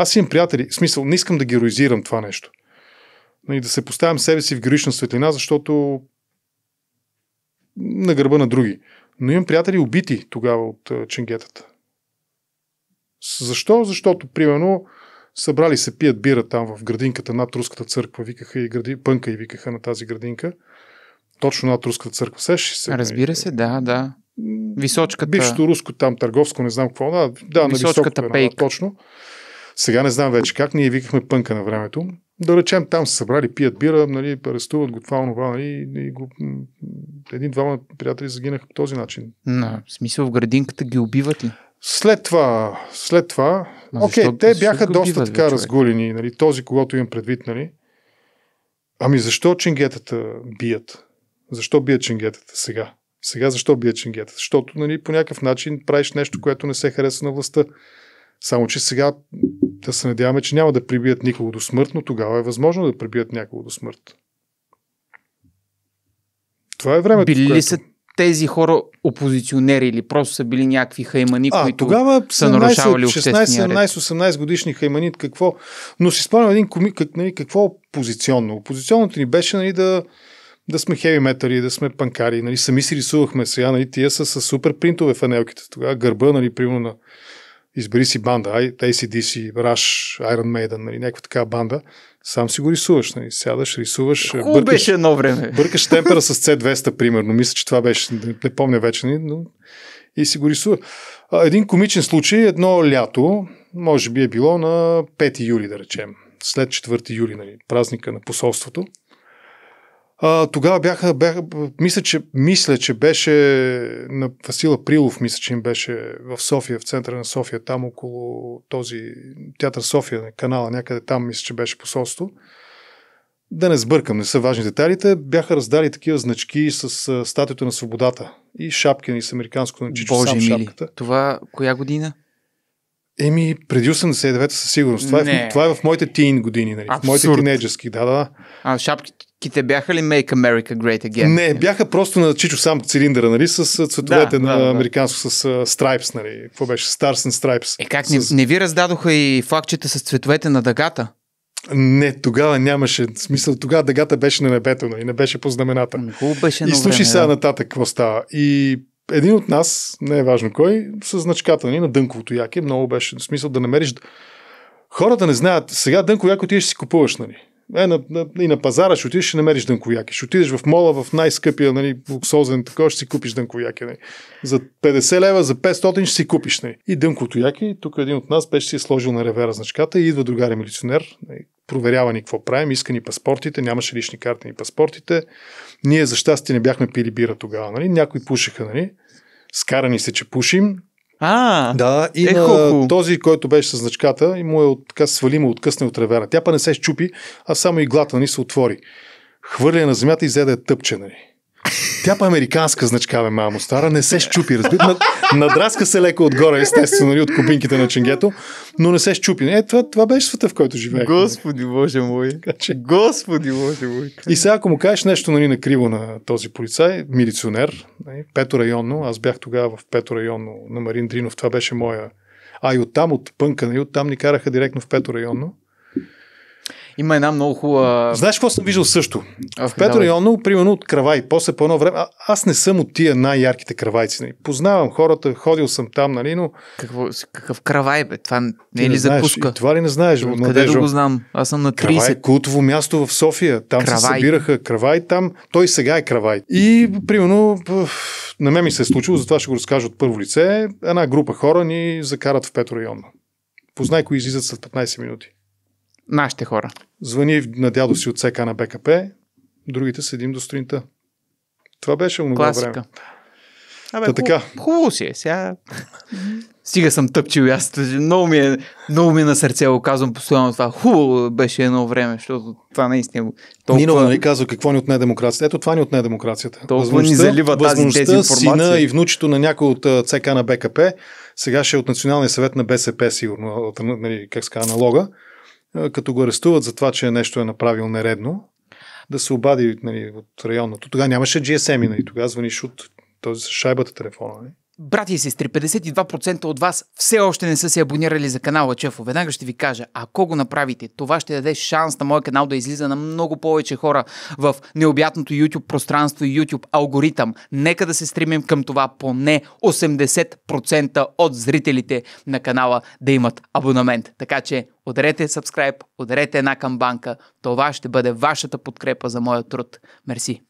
Аз имам приятели, в смисъл, не искам да героизирам това нещо. И нали, да се поставям себе си в героична светлина, защото на гърба на други. Но имам приятели убити тогава от ченгетата. Защо? Защото, примерно, събрали се пият бира там в градинката над руската църква, викаха и гради... пънка и викаха на тази градинка. Точно над руската църква. Се, се. Разбира се, да, да. Височката. Бившето руско там, търговско, не знам какво. Да, да на високата пейка. точно. Сега не знам вече как, ние викахме пънка на времето. Да речем, там са събрали, пият бира, нали, арестуват го това, това, нали, и го... един-двама приятели загинаха по този начин. На, в смисъл в градинката ги убиват ли? След това, след това, а окей, защо, те бяха защо доста така човек? разгулени, нали, този, когато имам предвид, нали. Ами защо ченгетата бият? Защо бият ченгетата сега? Сега защо бият ченгетата? Защото нали, по някакъв начин правиш нещо, което не се харесва на властта. Само, че сега да се надяваме, че няма да прибият никого до смърт, но тогава е възможно да прибият някого до смърт. Това е времето. Били ли което... са тези хора опозиционери или просто са били някакви хаймани, а, които тогава са нарушавали 16, 17, 18 годишни хаймани, какво? Но си спомням един комик, как, нали, какво опозиционно? Опозиционното ни беше нали, да, да сме хеви метали, да сме панкари, нали, сами си рисувахме сега, нали, тия са с супер принтове фанелките, тогава гърба, нали, примерно на избери си банда, ACDC, Rush, Iron Maiden, нали, някаква такава банда, сам си го рисуваш, нали, сядаш, рисуваш. Хубаво бъркаш, беше едно време. Бъркаш темпера с C200, примерно, мисля, че това беше, не помня вече, нали, но и си го рисува. Един комичен случай, едно лято, може би е било на 5 юли, да речем, след 4 юли, нали, празника на посолството. А, тогава бяха, бяха мисля, че, мисля, че беше на Васила Прилов, мисля, че им беше в София, в центъра на София, там около този театър София, канала, някъде там, мисля, че беше посолство. Да не сбъркам, не са важни деталите. Бяха раздали такива значки с а, статуята на свободата и шапки и нали, с американско Чичо значи, Боже сам мили, шапката. това коя година? Еми, преди 89-та със сигурност. Това, е, това е в моите тин години, нали? Абсурд. в моите тинейджерски, да, да. А шапките, Ките бяха ли Make America Great Again? Не, бяха просто на Чичо сам цилиндъра, нали, с цветовете да, на да, да. американско, с uh, Stripes, нали, какво беше, Stars and Stripes. Е, как, с... не, не ви раздадоха и флагчета с цветовете на дъгата? Не, тогава нямаше смисъл. Тогава дъгата беше на небето, нали, не беше по знамената. Ами, беше И слушай сега да. нататък какво става. И един от нас, не е важно кой, с значката ни нали, на дънковото яке, много беше смисъл да намериш... Хората не знаят, сега дънко яко ти ще си купуваш, нали? Е, на, на, и на пазара ще отидеш, ще намериш дънкояки. Ще отидеш в мола, в най-скъпия, нали, луксозен такова, ще си купиш дънкояки. Нали. За 50 лева, за 500 ще си купиш. Нали. И яки, тук един от нас беше си е сложил на ревера значката и идва другаря милиционер, нали, проверява ни какво правим, иска ни паспортите, нямаше лични карти ни паспортите. Ние за щастие не бяхме пили бира тогава, нали? някои пушеха, нали? скарани се, че пушим, а, да, и е на този, който беше с значката, и му е от, така свалимо, откъсне от ревера. Тя па не се щупи, а само иглата ни нали, се отвори. Хвърля на земята и взе да е тъпче, нали? Тя па американска значка, бе, мамо, стара, не се щупи, разбира. Над, надраска се леко отгоре, естествено, нали, от купинките на ченгето, но не се щупи. Е, това, това беше света, в който живее. Нали? Господи, Боже мой. че Господи, Боже мой. И сега, ако му кажеш нещо нали, накриво на този полицай, милиционер, нали, пето районно, аз бях тогава в пето районно на Марин Дринов, това беше моя. А и оттам, от пънка, нали, оттам ни караха директно в пето районно. Има една много хубава. Знаеш какво съм виждал също? Okay, в Петро районно, примерно от Кравай, после по едно време, а, аз не съм от тия най-ярките кравайци. Нали. Познавам хората, ходил съм там, нали, но. Какво, какъв кравай, бе? Това не е ли закуска? това ли не знаеш? От къде да го знам? Аз съм на 30. Кравай е култово място в София. Там кравай. се събираха кравай, там той сега е кравай. И примерно на мен ми се е случило, затова ще го разкажа от първо лице. Една група хора ни закарат в Петро районно. Познай кои излизат след 15 минути. Нашите хора. Звъни на дядо си от СК на БКП, другите седим до сутринта. Това беше много Класика. време. Абе, Та, хуб, така. хубаво си е. Сега... Стига съм тъпчил и аз. Много ми, е, много ми е на сърце го казвам постоянно това. Хубаво беше едно време, защото това наистина... Е толкова... Нинова нали казва какво ни отне демокрацията. Ето това ни отне демокрацията. Толкова ни залива тази дезинформация. сина и внучето на някой от ЦК на БКП, сега ще е от Националния съвет на БСП, сигурно, нали, как се аналога, като го арестуват за това, че нещо е направил нередно, да се обади нали, от районното. Тогава нямаше GSM, нали, тогава звъниш от този с шайбата телефона. Нали. Брати и сестри, 52% от вас все още не са се абонирали за канала Чефо. Веднага ще ви кажа, ако го направите, това ще даде шанс на моя канал да излиза на много повече хора в необятното YouTube пространство и YouTube алгоритъм. Нека да се стремим към това поне 80% от зрителите на канала да имат абонамент. Така че ударете subscribe, ударете една камбанка. Това ще бъде вашата подкрепа за моя труд. Мерси.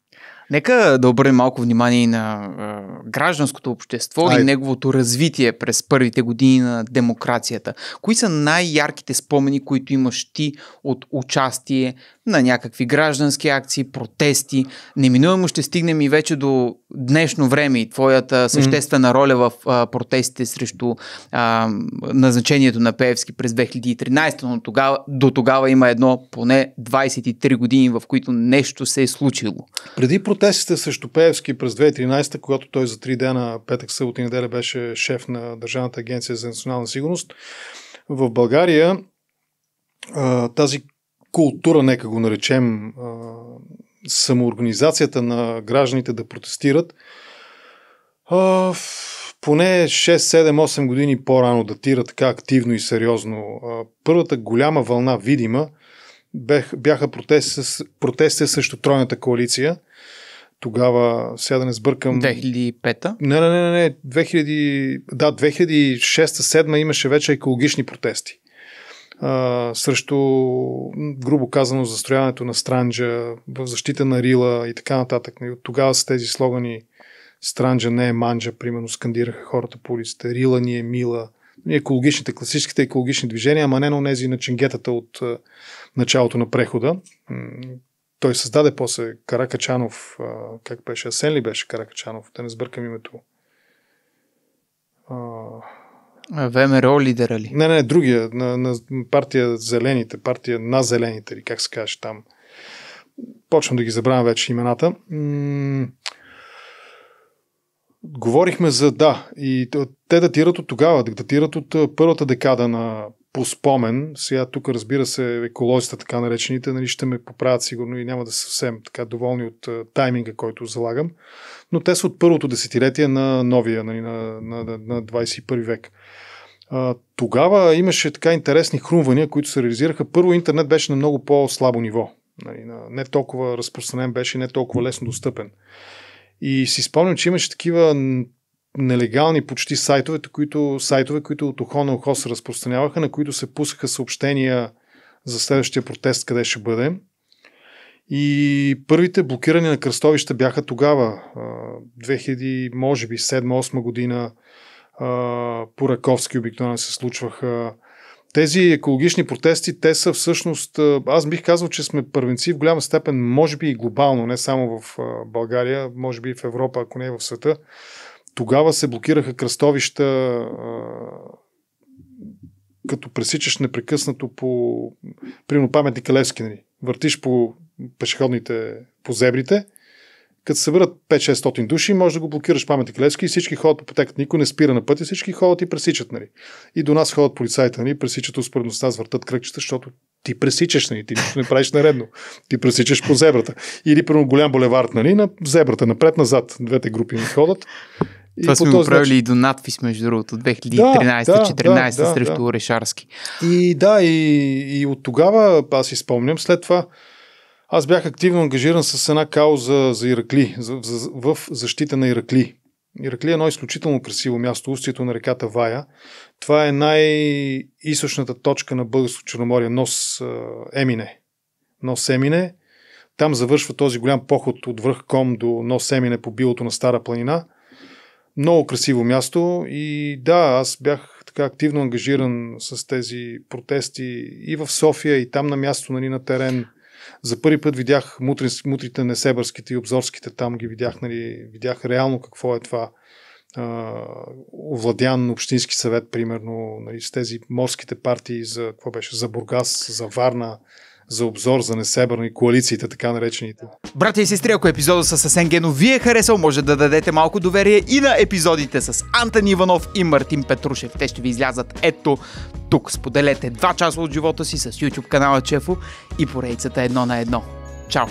Нека да обърнем малко внимание на а, гражданското общество Ай. и неговото развитие през първите години на демокрацията. Кои са най-ярките спомени, които имаш ти от участие на някакви граждански акции, протести. Неминуемо ще стигнем и вече до днешно време и твоята съществена роля в а, протестите срещу а, назначението на Пеевски през 2013, но тогава, до тогава има едно поне 23 години, в които нещо се е случило. Преди протестите срещу Певски през 2013, когато той за 3 дена, петък, събота и неделя беше шеф на Държавната агенция за национална сигурност, в България тази култура, нека го наречем, самоорганизацията на гражданите да протестират, поне 6-7-8 години по-рано датира така активно и сериозно. Първата голяма вълна, видима, бяха протести, срещу Тройната коалиция. Тогава, сега да не сбъркам... 2005-та? Не, не, не, не, 2000... да, 2006-та, 2007 имаше вече екологични протести а, срещу, грубо казано, застрояването на Странджа, в защита на Рила и така нататък. И от тогава са тези слогани Странджа не е манджа, примерно скандираха хората по улицата, Рила ни е мила, екологичните, класическите екологични движения, ама не на тези на ченгетата от началото на прехода. Той създаде после Каракачанов, как беше, Асен ли беше Каракачанов, да не сбъркам името. Е, ВМРО лидера ли? Не, не, другия, на, на партия Зелените, партия на Зелените, или как се каже там. Почвам да ги забравям вече имената. Говорихме за да, и те датират от тогава, датират от първата декада на по спомен. Сега тук, разбира се, еколозите, така наречените, нали, ще ме поправят сигурно и няма да са съвсем така доволни от а, тайминга, който залагам. Но те са от първото десетилетие на новия, нали, на, на, на, на 21 век. А, тогава имаше така интересни хрумвания, които се реализираха. Първо, интернет беше на много по-слабо ниво. Нали, не толкова разпространен беше, не толкова лесно достъпен. И си спомням, че имаше такива нелегални почти сайтове, които, сайтове, които от ухо на ухо се разпространяваха, на които се пускаха съобщения за следващия протест, къде ще бъде. И първите блокирани на кръстовища бяха тогава, 2000, може би 7-8 година, по Раковски обикновено се случваха. Тези екологични протести, те са всъщност, аз бих казал, че сме първенци в голяма степен, може би и глобално, не само в България, може би и в Европа, ако не и в света, тогава се блокираха кръстовища, а, като пресичаш непрекъснато по, примерно, паметника Левски, нали? въртиш по пешеходните, по зебрите, като се върнат 5-600 души, може да го блокираш паметник Левски и всички ходят по пътеката. Никой не спира на пътя, всички ходят и пресичат. Нали. И до нас ходят полицаите, нали, пресичат нас, въртат кръгчета, защото ти пресичаш, нали, ти нищо не правиш наредно. Ти пресичаш по зебрата. Или примерно голям булевард, нали, на зебрата, напред-назад. Двете групи ми ходят. Това сме го правили и до надпис, между другото, 2013-2014 да, да, да, срещу да. Решарски. И да, и, и от тогава, аз си спомням, след това аз бях активно ангажиран с една кауза за Иракли, за, за, в защита на Иракли. Иракли е едно изключително красиво място, устието на реката Вая. Това е най-източната точка на българско Черноморие, нос Емине. Нос Емине. Там завършва този голям поход от връх Ком до нос Емине по билото на Стара планина – много красиво място и да, аз бях така активно ангажиран с тези протести и в София, и там на място, нали, на терен. За първи път видях мутрин, мутрите несебърските и обзорските там, ги видях, нали, видях реално какво е това. А, овладян общински съвет, примерно, нали, с тези морските партии за, какво беше, за Бургас, за Варна, за обзор за несебърни коалициите, така наречените. Брати и сестри, ако епизода с Асен Гено е, ви е харесал, може да дадете малко доверие и на епизодите с Антон Иванов и Мартин Петрушев. Те ще ви излязат ето тук. Споделете два часа от живота си с YouTube канала Чефо и поредицата едно на едно. Чао!